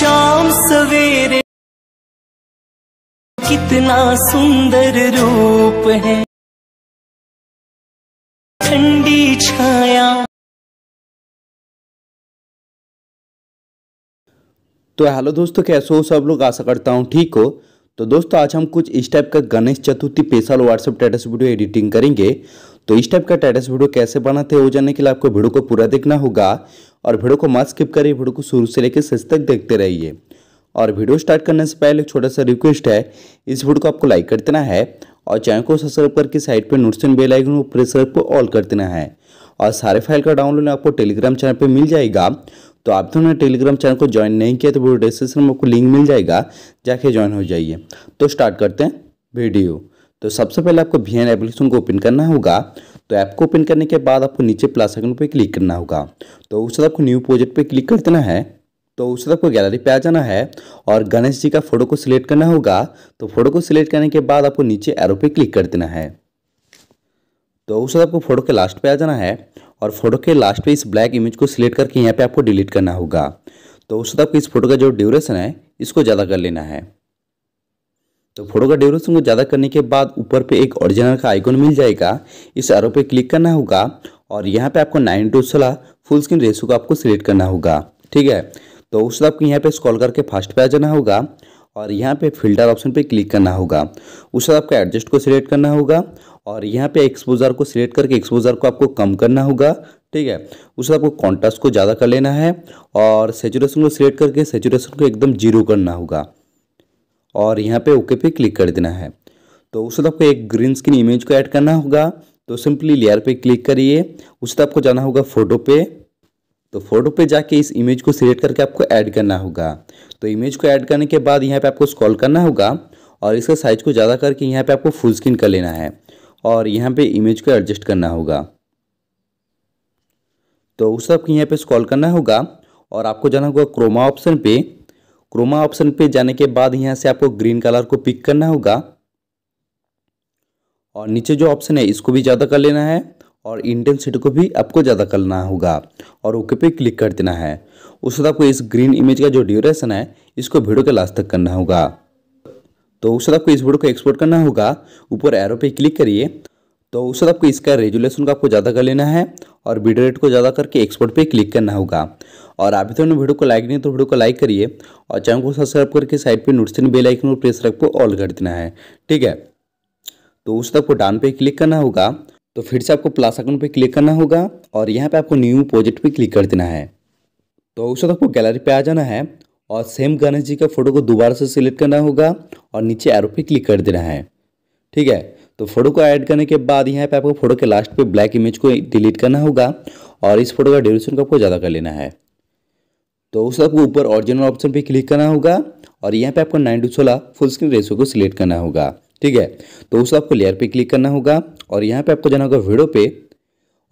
शाम सवेरे कितना सुंदर रूप है ठंडी छाया तो हेलो दोस्तों कैसे हो सब लोग आशा करता हूँ ठीक हो तो दोस्तों आज हम कुछ इस टाइप का गणेश चतुर्थी पेशा व्हाट्सएप स्टेटस वीडियो एडिटिंग करेंगे तो इस टाइप का टाइटस वीडियो कैसे बनाते वो जानने के लिए आपको वीडियो को पूरा देखना होगा और वीडियो को मत स्किप करिए वीडियो को शुरू से लेकर सच तक देखते रहिए और वीडियो स्टार्ट करने से पहले एक छोटा सा रिक्वेस्ट है इस वीडियो को आपको लाइक कर देना है और चैनल को सब्सक्राइब करके साइड पर नोटिफिकेशन बेल आइकन को प्रेस को ऑल कर देना है और सारे फाइल का डाउनलोड आपको टेलीग्राम चैनल पर मिल जाएगा तो आप दोनों टेलीग्राम चैनल को ज्वाइन नहीं किया तो वीडियो डिस्क्रिप्शन में आपको लिंक मिल जाएगा जाके ज्वाइन हो जाइए तो स्टार्ट करते हैं वीडियो तो सबसे पहले आपको वी एन एप्लीकेशन को ओपन करना होगा तो ऐप को ओपन करने के बाद आपको नीचे प्लस आइकन पर क्लिक करना होगा तो उस वक्त आपको न्यू प्रोजेक्ट पर क्लिक कर देना है तो उस वक्त आपको गैलरी पे आ जाना है और गणेश जी का फोटो को सिलेक्ट करना होगा तो फोटो को सिलेक्ट करने के बाद आपको नीचे एरो पे क्लिक कर देना है तो उस वक्त आपको फोटो के लास्ट पे आ जाना है और फोटो के लास्ट पे इस ब्लैक इमेज को सिलेक्ट करके यहाँ पे आपको डिलीट करना होगा तो उस वक्त आपको इस फोटो का जो ड्यूरेशन है इसको ज़्यादा कर लेना है तो फोटो का डेवरेशन को ज़्यादा करने के बाद ऊपर पे एक ओरिजिनल का आइकॉन मिल जाएगा इस एरो पे क्लिक करना होगा और यहाँ पे आपको नाइन टू सोलह फुल स्क्रीन रेशो को आपको सिलेक्ट करना होगा ठीक है तो उस आपको यहाँ पे स्कॉल करके फास्ट पे आ जाना होगा और यहाँ पे फिल्टर ऑप्शन पे क्लिक करना होगा उस आपको एडजस्ट को सिलेक्ट करना होगा और यहाँ पे एक्सपोजर को सिलेक्ट करके एक्सपोजर को आपको कम करना होगा ठीक है उस आपको कॉन्ट्रास्ट को ज़्यादा कर लेना है और सेचुरेशन को सिलेक्ट करके सेचुरेशन को एकदम जीरो करना होगा और यहाँ पे ओके पे क्लिक कर देना है तो उस वक्त आपको एक ग्रीन स्क्रीन इमेज को ऐड करना होगा तो सिंपली लेयर पे क्लिक करिए उस वक्त आपको जाना होगा फोटो पे तो फोटो पे जाके इस इमेज को सिलेक्ट करके आपको ऐड करना होगा तो इमेज को ऐड करने के बाद यहाँ पे आपको स्कॉल करना होगा और इसका साइज को ज़्यादा करके यहाँ पे आपको फुल स्क्रीन कर लेना है और यहाँ पे इमेज को एडजस्ट करना होगा तो उस वक्त यहाँ पे स्कॉल करना होगा और आपको जाना होगा क्रोमा ऑप्शन पे क्रोमा ऑप्शन पे जाने के बाद यहाँ से आपको ग्रीन कलर को पिक करना होगा और नीचे जो ऑप्शन है इसको भी ज़्यादा कर लेना है और इंटेंसिटी को भी आपको ज़्यादा करना होगा और ओके पे क्लिक कर देना है उस वक्त आपको इस ग्रीन इमेज का जो ड्यूरेशन है इसको वीडियो के लास्ट तक करना होगा तो उस वक्त आपको इस वीडियो को एक्सपोर्ट करना होगा ऊपर एरो पे क्लिक करिए तो उस वक्त आपको इसका रेजुलेशन को आपको ज़्यादा कर लेना है और वीडियो रेट को ज़्यादा करके एक्सपोर्ट पर क्लिक करना होगा और आप तो वीडियो को लाइक नहीं तो वीडियो को लाइक करिए और चैनल को सब्सक्राइब करके साइड पर नोटिफिकेशन बेल आइकन और प्रेस रख ऑल कर देना है ठीक है तो उस तक को डाउन पे क्लिक करना होगा तो फिर से आपको प्लस आइकन पे क्लिक करना होगा और यहाँ पे आपको न्यू प्रोजेक्ट पे क्लिक कर देना है तो उस तक को गैलरी पे आ जाना है और सेम गणेश जी का फोटो को दोबारा से सिलेक्ट करना होगा और नीचे एरो पे क्लिक कर देना है ठीक है तो फोटो को ऐड करने के बाद यहाँ पे आपको फोटो के लास्ट पे ब्लैक इमेज को डिलीट करना होगा और इस फोटो का ड्यूरेशन को आपको ज़्यादा कर लेना है तो उस आपको ऊपर ऑरिजिनल ऑप्शन पे क्लिक करना होगा और यहाँ पे आपको नाइन टू सोलह फुल स्क्रीन रेशो को सिलेक्ट करना होगा ठीक है तो उस आपको लेयर पे क्लिक करना होगा और यहाँ पे आपको जाना होगा वीडियो पे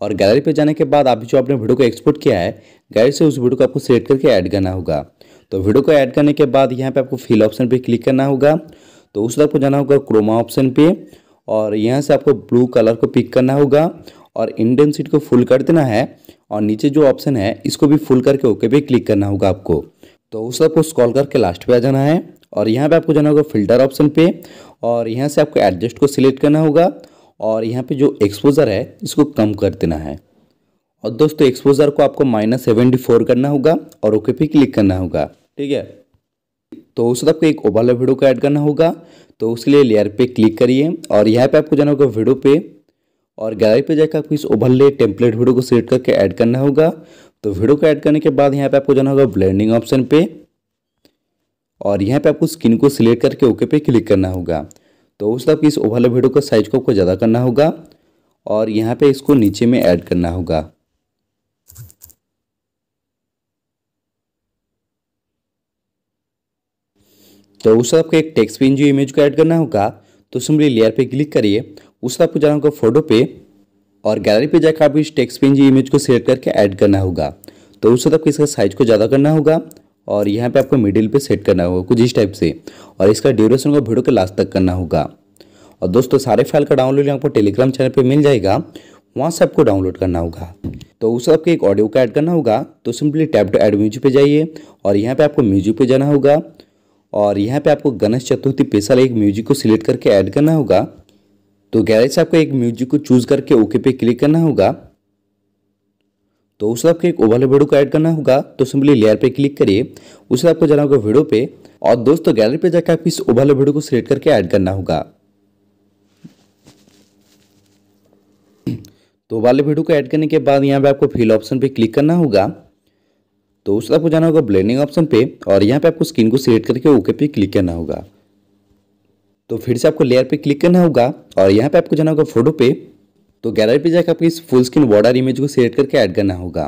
और गैलरी पे जाने के बाद आप जो आपने वीडियो को एक्सपोर्ट किया है गैलरी से उस वीडियो को आपको सिलेक्ट करके ऐड करना होगा तो वीडियो को ऐड करने के बाद यहाँ पे आपको फिल ऑप्शन पे क्लिक करना होगा तो उस आपको जाना होगा क्रोमा ऑप्शन पे और यहाँ से आपको ब्लू कलर को पिक करना होगा और इंडेंसिटी को फुल कर देना है और नीचे जो ऑप्शन है इसको भी फुल करके ओके पे क्लिक करना होगा आपको तो उस सबको स्कॉल करके लास्ट पे आ जाना है और यहाँ पे आपको जाना होगा फिल्टर ऑप्शन पे और यहाँ से आपको एडजस्ट को सिलेक्ट करना होगा और यहाँ पे जो एक्सपोज़र है इसको कम कर देना है और दोस्तों एक्सपोज़र को आपको माइनस सेवेंटी फोर करना होगा और ओके पे क्लिक करना होगा ठीक है तो उस आपको एक ओबाला वीडियो को ऐड करना होगा तो उसके लिए लेयर पे क्लिक करिए और यहाँ पे आपको जाना होगा वीडियो पे और गैलरी पे जाकर आपको इस ओभरले टेम्पलेट वीडियो को सिलेक्ट करके ऐड करना होगा तो वीडियो को ऐड करने के बाद यहाँ पे आपको जाना होगा ब्लेंडिंग ऑप्शन पे और यहाँ पे आपको स्किन को सिलेक्ट करके ओके पे क्लिक करना होगा तो उस तक इस ओभरले वीडियो का साइज को आपको ज़्यादा करना होगा और यहाँ पर इसको नीचे में ऐड करना होगा तो उस आपको एक टेक्स्ट पे जो इमेज को ऐड करना होगा तो सिंपली लेयर पे क्लिक करिए उसका बाद आपको जाना होगा फोटो पे और गैलरी पे जाकर आप इस टेक्स्ट पेन जी इमेज को सेलेक्ट करके ऐड करना होगा तो उस वक्त आपको इसका साइज को ज़्यादा करना होगा और यहाँ पे आपको मिडिल पे सेट करना होगा कुछ इस टाइप से और इसका ड्यूरेशन को वीडियो के लास्ट तक करना होगा और दोस्तों सारे फाइल का डाउनलोड आपको टेलीग्राम चैनल पर मिल जाएगा वहाँ से आपको डाउनलोड करना होगा तो उस आपको एक ऑडियो का ऐड करना होगा तो simply tap to add music पर जाइए और यहाँ पर आपको म्यूजिक पे जाना होगा और यहाँ पे आपको गणेश चतुर्थी पेशा एक म्यूजिक को सिलेक्ट करके ऐड करना होगा तो गैलरी से आपको एक म्यूजिक को चूज करके ओके पे क्लिक करना होगा तो उस आपको एक ओवर वीडियो को ऐड करना होगा तो सिंपली लेयर पे क्लिक करिए उसे आपको जाना होगा वीडियो पे और दोस्तों गैलरी पे जाकर आपको इस ओवर वीडियो को सिलेक्ट करके ऐड करना होगा तो वाले वीडियो को ऐड करने के बाद यहाँ पे आपको फिल ऑप्शन पे क्लिक करना होगा तो उसके आपको जाना होगा ब्लेंडिंग ऑप्शन पे और यहाँ पे आपको स्क्रीन को सिलेक्ट करके ओके पे क्लिक करना होगा तो फिर से आपको लेयर पे क्लिक करना होगा और यहाँ पे आपको जाना होगा फोटो पे तो गैलरी पे जाकर आपको इस फुल स्क्रीन बॉर्डर इमेज को सिलेक्ट करके ऐड करना होगा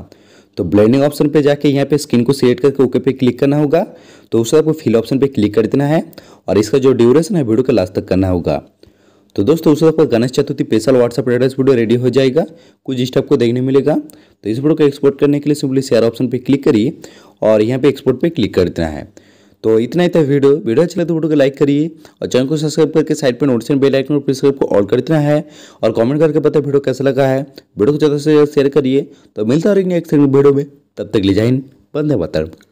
तो ब्लेंडिंग ऑप्शन पे जाके यहाँ पे स्क्रीन को सिलेक्ट करके ओके पे क्लिक करना होगा तो उसके आपको फिल ऑप्शन पे क्लिक कर देना है और इसका जो ड्यूरेशन है वीडियो का लास्ट तक करना होगा तो दोस्तों उस आपका Ganesh Chaturthi special WhatsApp address video ready हो जाएगा कुछ इस आपको देखने मिलेगा तो इस वीडियो को एक्सपोर्ट करने के लिए सिंपली शेयर ऑप्शन पर क्लिक करिए और यहाँ पर एक्सपोर्ट पर क्लिक कर देना है तो इतना ही था वीडियो वीडियो अच्छा लगता तो है वीडियो को लाइक करिए और चैनल को सब्सक्राइब करके साइड पर नोटिस बेल आइकन और प्रेस को ऑल कर इतना है और कमेंट करके पता है वीडियो कैसा लगा है वीडियो को ज़्यादा से ज़्यादा शेयर करिए तो मिलता है नेक्स्ट वीडियो में तब तक ले जाए बंदे बतर